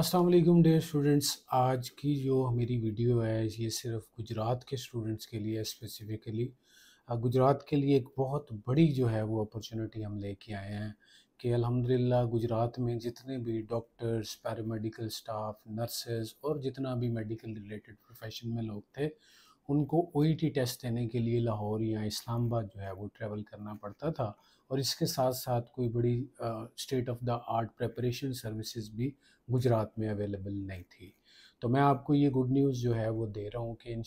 अस्सलाम वालेकुम dear students आज की जो मेरी वीडियो है ये सिर्फ गुजरात के स्टूडेंट्स के लिए स्पेसिफ़िकली गुजरात के लिए एक बहुत बड़ी जो है वो अपॉर्चुनिटी हम लेके आए हैं कि अल्हम्दुलिल्लाह गुजरात में जितने भी डॉक्टर्स पैरामेडिकल स्टाफ नर्सेज और जितना भी मेडिकल रिलेटेड प्रोफेशन में लोग थे उनको ओ टेस्ट e देने के लिए लाहौर या इस्लामाबाद जो है वो ट्रैवल करना पड़ता था और इसके साथ साथ कोई बड़ी state of the art preparation services भी गुजरात में अवेलेबल नहीं थी तो मैं आपको ये गुड न्यूज़ जो है वो दे रहा हूँ कि इन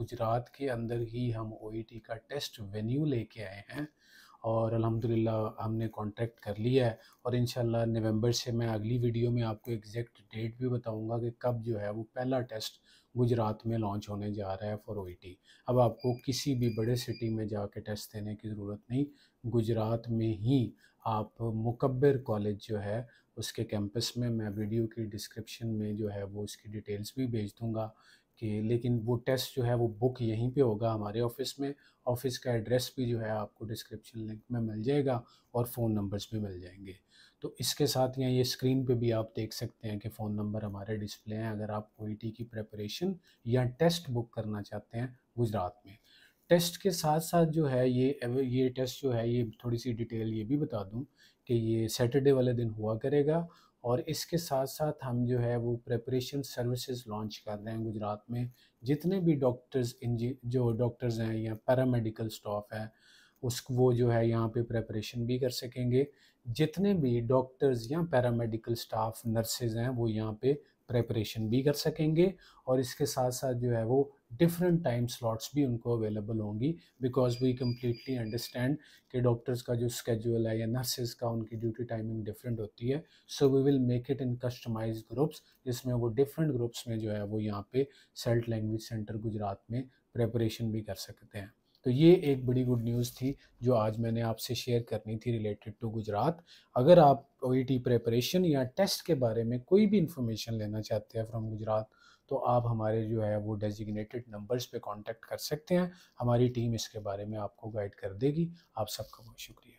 गुजरात के अंदर ही हम ओ e का टेस्ट वेन्यू लेके आए हैं और अल्हम्दुलिल्लाह हमने कांटेक्ट कर लिया है और इन नवंबर से मैं अगली वीडियो में आपको एग्जैक्ट डेट भी बताऊंगा कि कब जो है वो पहला टेस्ट गुजरात में लॉन्च होने जा रहा है फॉर ओ e अब आपको किसी भी बड़े सिटी में जाके टेस्ट देने की ज़रूरत नहीं गुजरात में ही आप मुकबर कॉलेज जो है उसके कैंपस में मैं वीडियो की डिस्क्रिप्शन में जो है वो उसकी डिटेल्स भी भेज दूँगा कि लेकिन वो टेस्ट जो है वो बुक यहीं पे होगा हमारे ऑफिस में ऑफिस का एड्रेस भी जो है आपको डिस्क्रिप्शन लिंक में मिल जाएगा और फ़ोन नंबर्स भी मिल जाएंगे तो इसके साथ यहाँ ये स्क्रीन पे भी आप देख सकते हैं कि फ़ोन नंबर हमारे डिस्प्ले हैं अगर आप ओ की प्रेपरेशन या टेस्ट बुक करना चाहते हैं गुजरात में टेस्ट के साथ साथ जो है ये ये टेस्ट जो है ये थोड़ी सी डिटेल ये भी बता दूँ कि ये सैटरडे वाले दिन हुआ करेगा और इसके साथ साथ हम जो है वो प्रेपरेशन सर्विसेज लॉन्च कर रहे हैं गुजरात में जितने भी डॉक्टर्स इंजी जो डॉक्टर्स हैं या पैरामेडिकल स्टाफ है उस वो जो है यहाँ पे प्रेपरेशन भी कर सकेंगे जितने भी डॉक्टर्स या पैरामेडिकल स्टाफ नर्सेज हैं वो यहाँ पे प्रेपरेशन भी कर सकेंगे और इसके साथ साथ जो है वो डिफरेंट टाइम स्लॉट्स भी उनको अवेलेबल होंगी बिकॉज वी कम्प्लीटली अंडरस्टैंड कि डॉक्टर्स का जो स्केड्यूल है या नर्सेज का उनकी ड्यूटी टाइमिंग डिफरेंट होती है so we will make it in customise groups जिसमें वो डिफरेंट ग्रुप्स में जो है वो यहाँ पे सेल्ट लैंग्वेज सेंटर गुजरात में प्रेपरेशन भी कर सकते हैं तो ये एक बड़ी गुड न्यूज़ थी जो आज मैंने आपसे शेयर करनी थी रिलेटेड टू गुजरात अगर आप ओ प्रेपरेशन e या टेस्ट के बारे में कोई भी इंफॉर्मेशन लेना चाहते हैं फ्रॉम गुजरात तो आप हमारे जो है वो डेजिग्नेटेड नंबर्स पे कांटेक्ट कर सकते हैं हमारी टीम इसके बारे में आपको गाइड कर देगी आप सबका बहुत शुक्रिया